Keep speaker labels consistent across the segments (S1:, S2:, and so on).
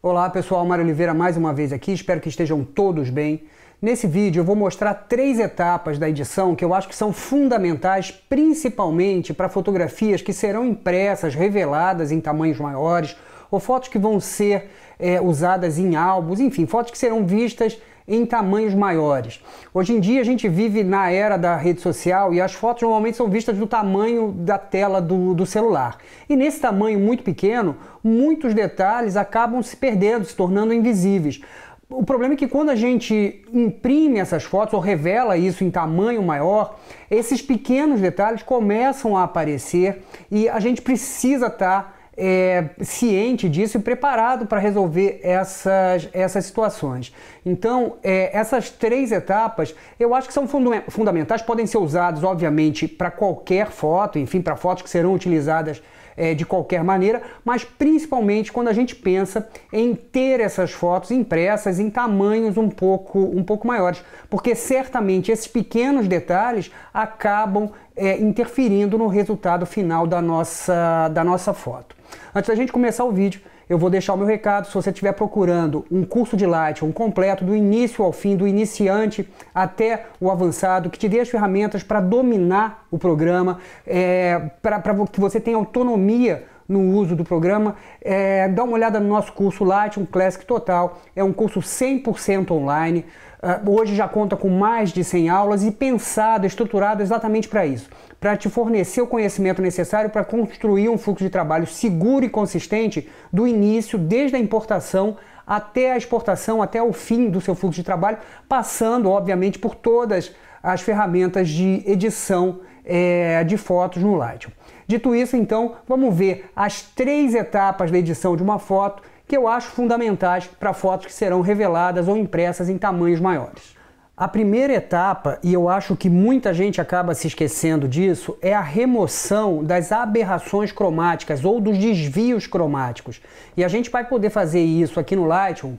S1: Olá pessoal, Mário Oliveira mais uma vez aqui, espero que estejam todos bem. Nesse vídeo eu vou mostrar três etapas da edição que eu acho que são fundamentais, principalmente para fotografias que serão impressas, reveladas em tamanhos maiores, ou fotos que vão ser é, usadas em álbuns, enfim, fotos que serão vistas em tamanhos maiores. Hoje em dia a gente vive na era da rede social e as fotos normalmente são vistas do tamanho da tela do, do celular. E nesse tamanho muito pequeno, muitos detalhes acabam se perdendo, se tornando invisíveis. O problema é que quando a gente imprime essas fotos ou revela isso em tamanho maior, esses pequenos detalhes começam a aparecer e a gente precisa estar tá é, ciente disso e preparado para resolver essas, essas situações. Então, é, essas três etapas eu acho que são fundamentais, podem ser usadas, obviamente, para qualquer foto, enfim, para fotos que serão utilizadas é, de qualquer maneira, mas principalmente quando a gente pensa em ter essas fotos impressas em tamanhos um pouco, um pouco maiores, porque certamente esses pequenos detalhes acabam é, interferindo no resultado final da nossa, da nossa foto. Antes da gente começar o vídeo, eu vou deixar o meu recado. Se você estiver procurando um curso de Lightroom completo, do início ao fim, do iniciante até o avançado, que te dê as ferramentas para dominar o programa, é, para que você tenha autonomia no uso do programa, é, dá uma olhada no nosso curso Lightroom Classic Total. É um curso 100% online. Uh, hoje já conta com mais de 100 aulas e pensado, estruturado exatamente para isso para te fornecer o conhecimento necessário para construir um fluxo de trabalho seguro e consistente do início, desde a importação até a exportação, até o fim do seu fluxo de trabalho, passando, obviamente, por todas as ferramentas de edição é, de fotos no Lightroom. Dito isso, então, vamos ver as três etapas da edição de uma foto que eu acho fundamentais para fotos que serão reveladas ou impressas em tamanhos maiores. A primeira etapa, e eu acho que muita gente acaba se esquecendo disso, é a remoção das aberrações cromáticas ou dos desvios cromáticos. E a gente vai poder fazer isso aqui no Lightroom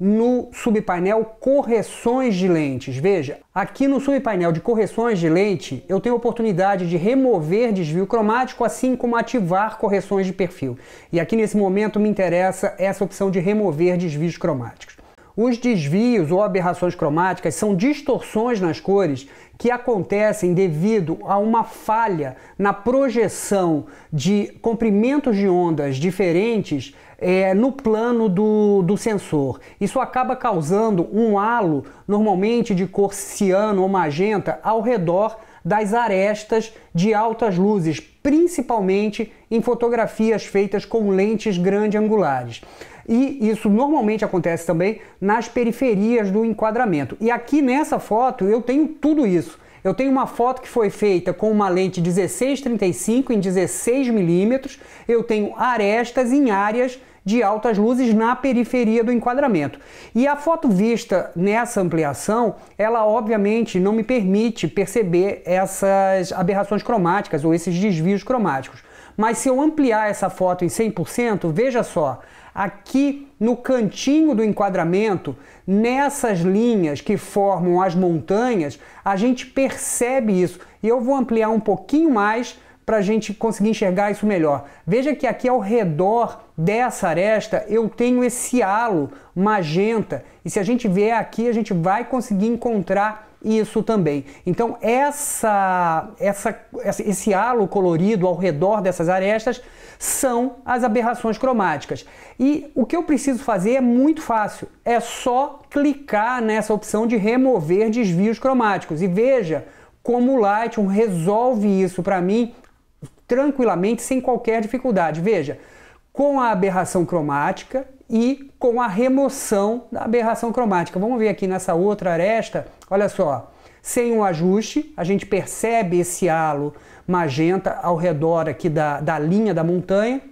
S1: no subpainel correções de lentes. Veja, aqui no subpainel de correções de lente, eu tenho a oportunidade de remover desvio cromático, assim como ativar correções de perfil. E aqui nesse momento me interessa essa opção de remover desvios cromáticos. Os desvios ou aberrações cromáticas são distorções nas cores que acontecem devido a uma falha na projeção de comprimentos de ondas diferentes é, no plano do, do sensor. Isso acaba causando um halo, normalmente de cor ciano ou magenta, ao redor das arestas de altas luzes, principalmente em fotografias feitas com lentes grande angulares. E isso normalmente acontece também nas periferias do enquadramento. E aqui nessa foto eu tenho tudo isso. Eu tenho uma foto que foi feita com uma lente 1635 em 16 milímetros. Eu tenho arestas em áreas de altas luzes na periferia do enquadramento. E a foto vista nessa ampliação, ela obviamente não me permite perceber essas aberrações cromáticas ou esses desvios cromáticos. Mas se eu ampliar essa foto em 100%, veja só, aqui no cantinho do enquadramento, nessas linhas que formam as montanhas, a gente percebe isso. E eu vou ampliar um pouquinho mais para a gente conseguir enxergar isso melhor. Veja que aqui ao redor dessa aresta eu tenho esse halo magenta e se a gente vier aqui a gente vai conseguir encontrar isso também. Então essa, essa, esse halo colorido ao redor dessas arestas são as aberrações cromáticas. E o que eu preciso fazer é muito fácil, é só clicar nessa opção de remover desvios cromáticos. E veja como o Lightroom resolve isso para mim tranquilamente, sem qualquer dificuldade. Veja, com a aberração cromática e com a remoção da aberração cromática. Vamos ver aqui nessa outra aresta, olha só. Sem um ajuste, a gente percebe esse halo magenta ao redor aqui da, da linha da montanha,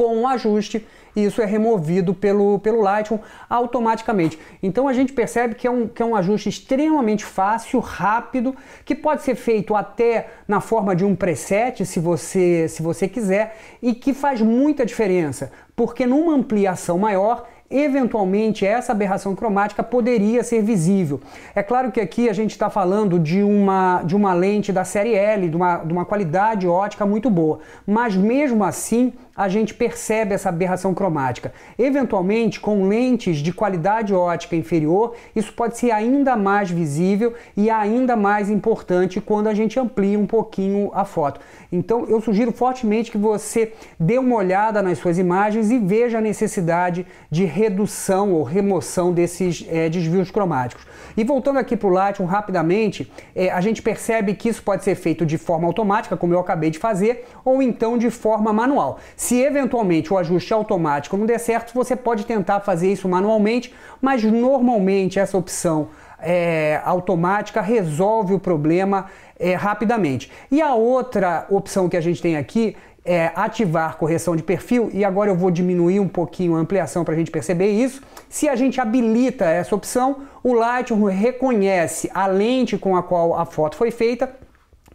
S1: com um ajuste e isso é removido pelo, pelo Lightroom automaticamente. Então a gente percebe que é, um, que é um ajuste extremamente fácil, rápido, que pode ser feito até na forma de um preset, se você, se você quiser, e que faz muita diferença, porque numa ampliação maior eventualmente essa aberração cromática poderia ser visível. É claro que aqui a gente está falando de uma, de uma lente da série L, de uma, de uma qualidade ótica muito boa, mas mesmo assim a gente percebe essa aberração cromática. Eventualmente, com lentes de qualidade ótica inferior, isso pode ser ainda mais visível e ainda mais importante quando a gente amplia um pouquinho a foto. Então, eu sugiro fortemente que você dê uma olhada nas suas imagens e veja a necessidade de redução ou remoção desses é, desvios cromáticos. E voltando aqui para o Lightroom rapidamente, é, a gente percebe que isso pode ser feito de forma automática, como eu acabei de fazer, ou então de forma manual. Se eventualmente o ajuste automático não der certo, você pode tentar fazer isso manualmente, mas normalmente essa opção é, automática resolve o problema é, rapidamente. E a outra opção que a gente tem aqui é ativar correção de perfil, e agora eu vou diminuir um pouquinho a ampliação para a gente perceber isso. Se a gente habilita essa opção, o Lightroom reconhece a lente com a qual a foto foi feita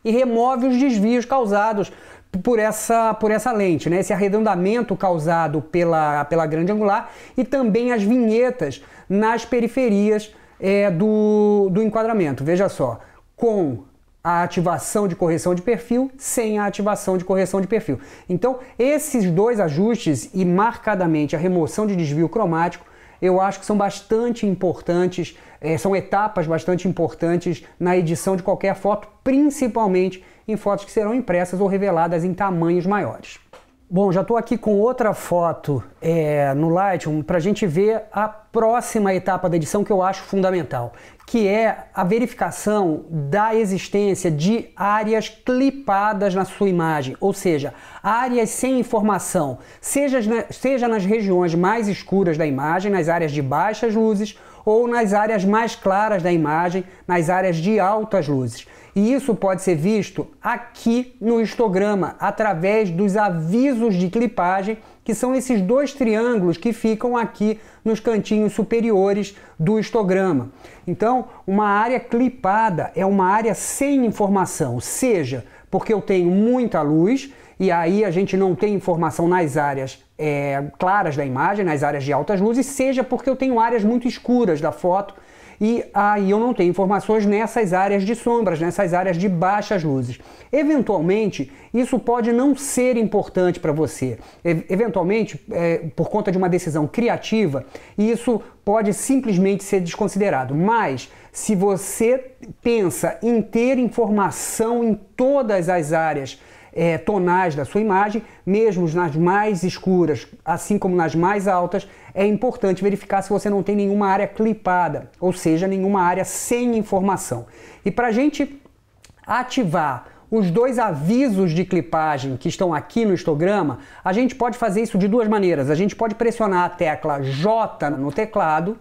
S1: e remove os desvios causados por essa, por essa lente, né? esse arredondamento causado pela, pela grande angular e também as vinhetas nas periferias é, do, do enquadramento. Veja só, com a ativação de correção de perfil, sem a ativação de correção de perfil. Então, esses dois ajustes e marcadamente a remoção de desvio cromático eu acho que são bastante importantes, é, são etapas bastante importantes na edição de qualquer foto, principalmente em fotos que serão impressas ou reveladas em tamanhos maiores. Bom, já estou aqui com outra foto é, no Lightroom para a gente ver a próxima etapa da edição que eu acho fundamental, que é a verificação da existência de áreas clipadas na sua imagem, ou seja, áreas sem informação, seja, seja nas regiões mais escuras da imagem, nas áreas de baixas luzes ou nas áreas mais claras da imagem, nas áreas de altas luzes. E isso pode ser visto aqui no histograma, através dos avisos de clipagem, que são esses dois triângulos que ficam aqui nos cantinhos superiores do histograma. Então, uma área clipada é uma área sem informação, seja porque eu tenho muita luz e aí a gente não tem informação nas áreas é, claras da imagem, nas áreas de altas luzes, seja porque eu tenho áreas muito escuras da foto e aí eu não tenho informações nessas áreas de sombras, nessas áreas de baixas luzes. Eventualmente, isso pode não ser importante para você. E eventualmente, é, por conta de uma decisão criativa, isso pode simplesmente ser desconsiderado. Mas, se você pensa em ter informação em todas as áreas é, tonais da sua imagem, mesmo nas mais escuras, assim como nas mais altas, é importante verificar se você não tem nenhuma área clipada, ou seja, nenhuma área sem informação. E para a gente ativar os dois avisos de clipagem que estão aqui no histograma, a gente pode fazer isso de duas maneiras. A gente pode pressionar a tecla J no teclado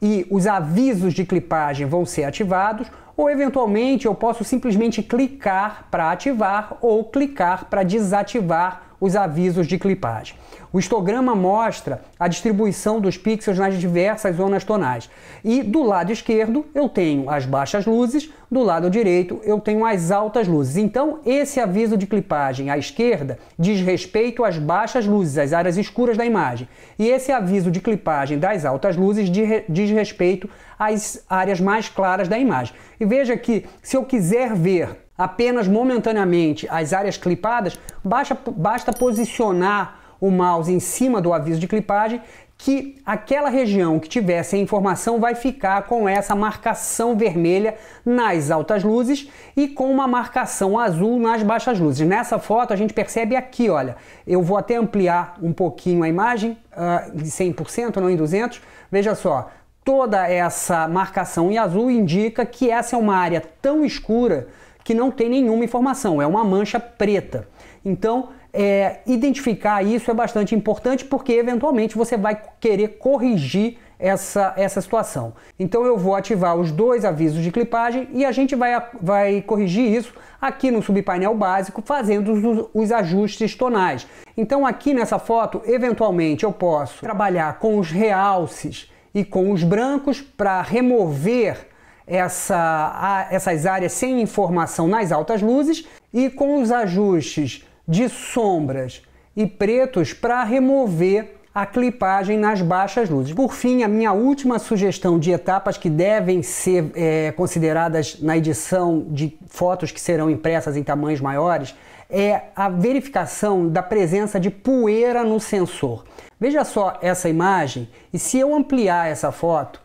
S1: e os avisos de clipagem vão ser ativados, ou eventualmente eu posso simplesmente clicar para ativar ou clicar para desativar os avisos de clipagem. O histograma mostra a distribuição dos pixels nas diversas zonas tonais. E do lado esquerdo eu tenho as baixas luzes, do lado direito eu tenho as altas luzes. Então, esse aviso de clipagem à esquerda diz respeito às baixas luzes, às áreas escuras da imagem. E esse aviso de clipagem das altas luzes diz respeito às áreas mais claras da imagem. E veja que se eu quiser ver apenas momentaneamente as áreas clipadas, basta, basta posicionar o mouse em cima do aviso de clipagem que aquela região que tivesse a informação vai ficar com essa marcação vermelha nas altas luzes e com uma marcação azul nas baixas luzes. Nessa foto a gente percebe aqui, olha, eu vou até ampliar um pouquinho a imagem, uh, de 100%, não em 200, veja só, toda essa marcação em azul indica que essa é uma área tão escura que não tem nenhuma informação, é uma mancha preta. Então, é, identificar isso é bastante importante porque eventualmente você vai querer corrigir essa, essa situação. Então eu vou ativar os dois avisos de clipagem e a gente vai, vai corrigir isso aqui no subpainel básico, fazendo os, os ajustes tonais. Então aqui nessa foto, eventualmente eu posso trabalhar com os realces e com os brancos para remover essa, essas áreas sem informação nas altas luzes e com os ajustes de sombras e pretos para remover a clipagem nas baixas luzes. Por fim, a minha última sugestão de etapas que devem ser é, consideradas na edição de fotos que serão impressas em tamanhos maiores é a verificação da presença de poeira no sensor. Veja só essa imagem e se eu ampliar essa foto,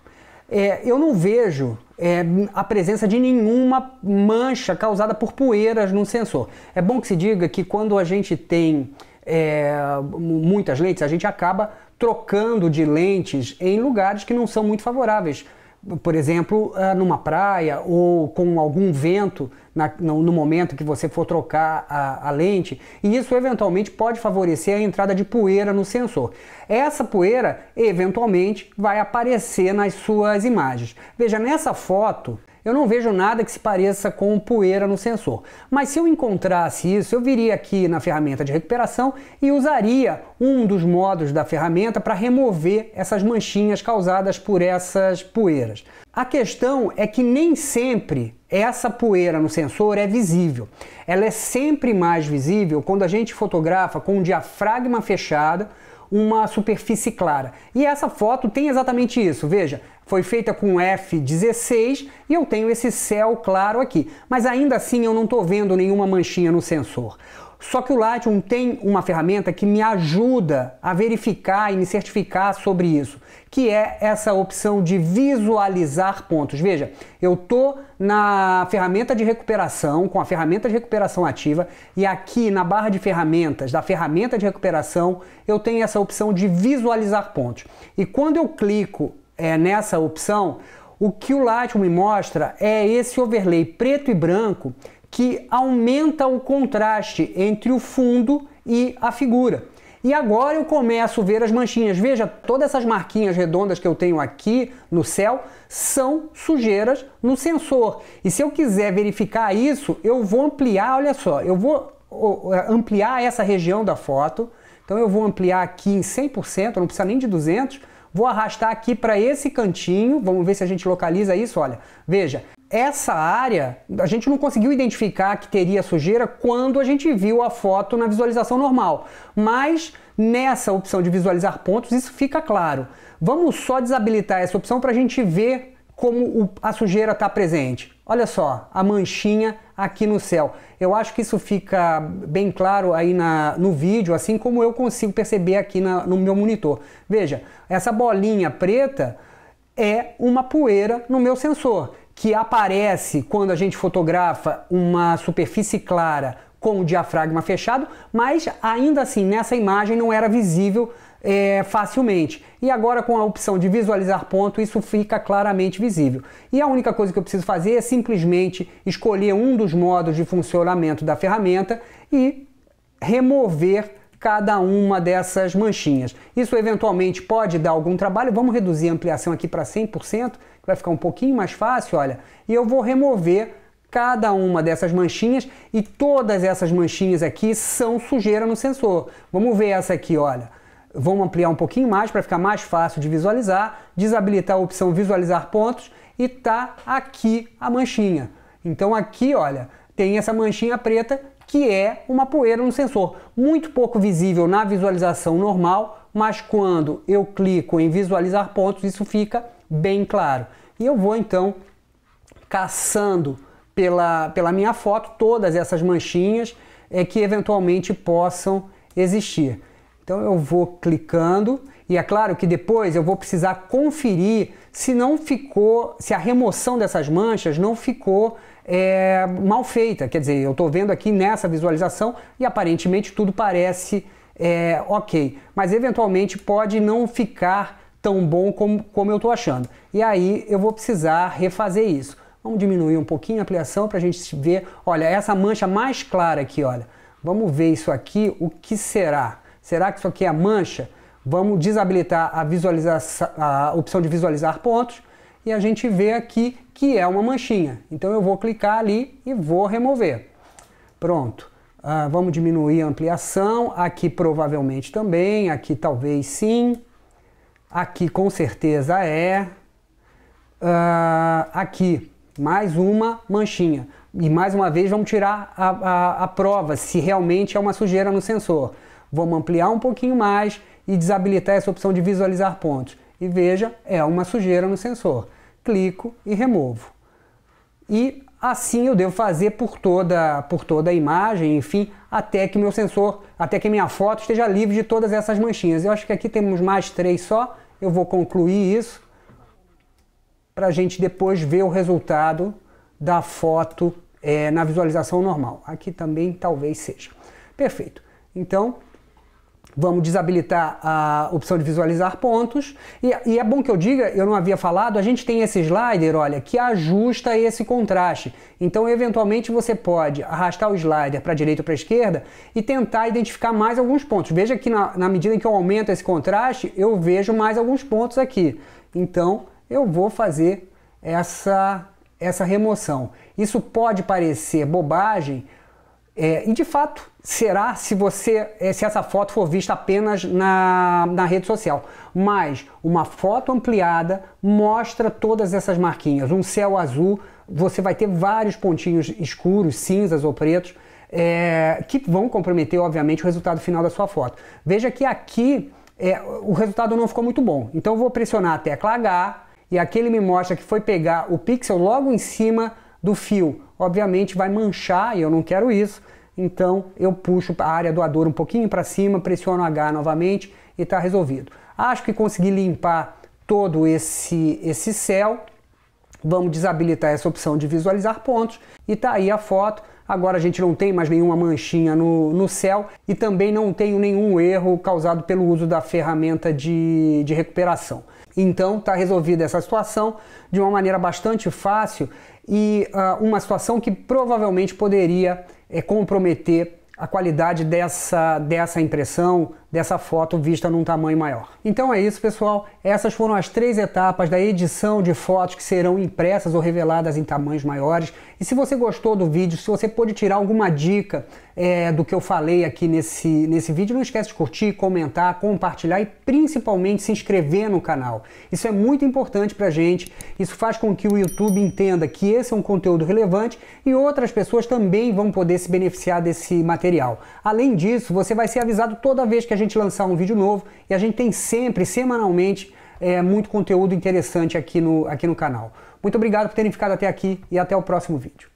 S1: é, eu não vejo é, a presença de nenhuma mancha causada por poeiras no sensor. É bom que se diga que quando a gente tem é, muitas lentes, a gente acaba trocando de lentes em lugares que não são muito favoráveis por exemplo, ah, numa praia ou com algum vento no, momento que você for trocar a, lente, e isso eventualmente pode favorecer a entrada de poeira no sensor. Essa poeira eventualmente vai aparecer nas suas imagens. Veja, nessa foto eu não vejo nada que se pareça com poeira no sensor. Mas se eu encontrasse isso, eu viria aqui na ferramenta de recuperação e usaria um dos modos da ferramenta para remover essas manchinhas causadas por essas poeiras. A questão é que nem sempre essa poeira no sensor é visível. Ela é sempre mais visível quando a gente fotografa com um diafragma fechado uma superfície clara. E essa foto tem exatamente isso. Veja, foi feita com f16 e eu tenho esse céu claro aqui. Mas ainda assim eu não estou vendo nenhuma manchinha no sensor. Só que o Lightroom tem uma ferramenta que me ajuda a verificar e me certificar sobre isso, que é essa opção de visualizar pontos. Veja, eu estou na ferramenta de recuperação, com a ferramenta de recuperação ativa, e aqui na barra de ferramentas da ferramenta de recuperação, eu tenho essa opção de visualizar pontos. E quando eu clico é, nessa opção, o que o Lightroom me mostra é esse overlay preto e branco que aumenta o contraste entre o fundo e a figura. E agora eu começo a ver as manchinhas. Veja, todas essas marquinhas redondas que eu tenho aqui no céu são sujeiras no sensor. E se eu quiser verificar isso, eu vou ampliar, olha só, eu vou é, ampliar essa região da foto. Então eu vou ampliar aqui em 100%, não precisa nem de 200, Vou arrastar aqui para esse cantinho, vamos ver se a gente localiza isso, olha. Veja, essa área a gente não conseguiu identificar que teria sujeira quando a gente viu a foto na visualização normal, mas nessa opção de visualizar pontos isso fica claro. Vamos só desabilitar essa opção para a gente ver como o, a sujeira está presente. Olha só, a manchinha aqui no céu. Eu acho que isso fica bem claro aí na, no vídeo, assim como eu consigo perceber aqui na, no meu monitor. Veja, essa bolinha preta é uma poeira no meu sensor, que aparece quando a gente fotografa uma superfície clara com o diafragma fechado, mas ainda assim nessa imagem não era visível é, facilmente. E agora com a opção de visualizar ponto, isso fica claramente visível. E a única coisa que eu preciso fazer é simplesmente escolher um dos modos de funcionamento da ferramenta e remover cada uma dessas manchinhas. Isso eventualmente pode dar algum trabalho, vamos reduzir a ampliação aqui para 100%, que vai ficar um pouquinho mais fácil, olha. E eu vou remover cada uma dessas manchinhas e todas essas manchinhas aqui são sujeira no sensor. Vamos ver essa aqui, olha. Vamos ampliar um pouquinho mais para ficar mais fácil de visualizar, desabilitar a opção visualizar pontos e tá aqui a manchinha. Então aqui, olha, tem essa manchinha preta que é uma poeira no sensor, muito pouco visível na visualização normal, mas quando eu clico em visualizar pontos, isso fica bem claro. E eu vou então caçando pela, pela minha foto todas essas manchinhas é, que eventualmente possam existir. Então eu vou clicando e é claro que depois eu vou precisar conferir se não ficou, se a remoção dessas manchas não ficou é, mal feita. Quer dizer, eu estou vendo aqui nessa visualização e aparentemente tudo parece é, ok, mas eventualmente pode não ficar tão bom como, como eu estou achando. E aí eu vou precisar refazer isso. Vamos diminuir um pouquinho a ampliação para a gente ver. Olha, essa mancha mais clara aqui, olha. Vamos ver isso aqui, o que será? Será que isso aqui é mancha? Vamos desabilitar a, visualização, a opção de visualizar pontos e a gente vê aqui que é uma manchinha. Então eu vou clicar ali e vou remover. Pronto. Uh, vamos diminuir a ampliação, aqui provavelmente também, aqui talvez sim, aqui com certeza é, uh, aqui mais uma manchinha. E mais uma vez vamos tirar a, a, a prova se realmente é uma sujeira no sensor. Vamos ampliar um pouquinho mais e desabilitar essa opção de visualizar pontos. E veja, é uma sujeira no sensor. Clico e removo. E assim eu devo fazer por toda, por toda a imagem, enfim, até que meu sensor, até que minha foto esteja livre de todas essas manchinhas. Eu acho que aqui temos mais três só, eu vou concluir isso para a gente depois ver o resultado da foto é, na visualização normal. Aqui também talvez seja. Perfeito. Então, Vamos desabilitar a opção de visualizar pontos. E, e, é bom que eu diga, eu não havia falado, a gente tem esse slider, olha, que ajusta esse contraste. Então, eventualmente, você pode arrastar o slider para a direita ou para a esquerda e tentar identificar mais alguns pontos. Veja que na, na medida em que eu aumento esse contraste, eu vejo mais alguns pontos aqui. Então, eu vou fazer essa, essa remoção. Isso pode parecer bobagem, é, e de fato será se você é, se essa foto for vista apenas na, na rede social. Mas uma foto ampliada mostra todas essas marquinhas. Um céu azul, você vai ter vários pontinhos escuros, cinzas ou pretos, é, que vão comprometer, obviamente, o resultado final da sua foto. Veja que aqui é, o resultado não ficou muito bom. Então eu vou pressionar a tecla H e aqui ele me mostra que foi pegar o pixel logo em cima do fio obviamente vai manchar e eu não quero isso. Então eu puxo a área doador um pouquinho para cima, pressiono H novamente e está resolvido. Acho que consegui limpar todo esse, esse céu. Vamos desabilitar essa opção de visualizar pontos e tá aí a foto. Agora a gente não tem mais nenhuma manchinha no, no céu e também não tenho nenhum erro causado pelo uso da ferramenta de, de recuperação. Então está resolvida essa situação de uma maneira bastante fácil e uh, uma situação que provavelmente poderia uh, comprometer a qualidade dessa, dessa impressão, dessa foto vista num tamanho maior. Então é isso, pessoal. Essas foram as três etapas da edição de fotos que serão impressas ou reveladas em tamanhos maiores. E se você gostou do vídeo, se você pôde tirar alguma dica é, do que eu falei aqui nesse, nesse vídeo, não esquece de curtir, comentar, compartilhar e principalmente se inscrever no canal. Isso é muito importante pra gente. Isso faz com que o YouTube entenda que esse é um conteúdo relevante e outras pessoas também vão poder se beneficiar desse material. Além disso, você vai ser avisado toda vez que a gente gente lançar um vídeo novo e a gente tem sempre, semanalmente, é, muito conteúdo interessante aqui no, aqui no canal. Muito obrigado por terem ficado até aqui e até o próximo vídeo.